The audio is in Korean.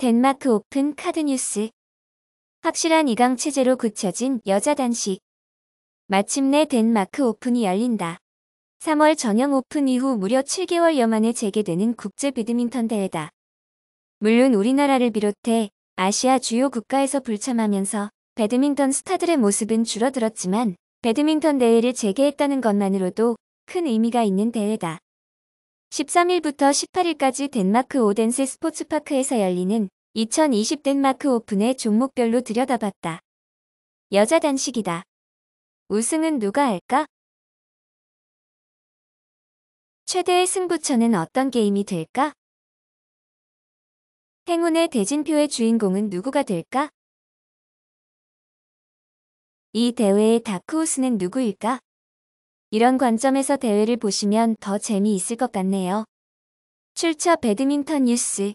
덴마크 오픈 카드 뉴스. 확실한 이강 체제로 굳혀진 여자 단식. 마침내 덴마크 오픈이 열린다. 3월 전형 오픈 이후 무려 7개월여 만에 재개되는 국제 배드민턴 대회다. 물론 우리나라를 비롯해 아시아 주요 국가에서 불참하면서 배드민턴 스타들의 모습은 줄어들었지만 배드민턴 대회를 재개했다는 것만으로도 큰 의미가 있는 대회다. 13일부터 18일까지 덴마크 오덴스 스포츠파크에서 열리는 2020 덴마크 오픈의 종목별로 들여다봤다. 여자 단식이다. 우승은 누가 할까? 최대의 승부처는 어떤 게임이 될까? 행운의 대진표의 주인공은 누구가 될까? 이 대회의 다크호스는 누구일까? 이런 관점에서 대회를 보시면 더 재미있을 것 같네요. 출처 배드민턴 뉴스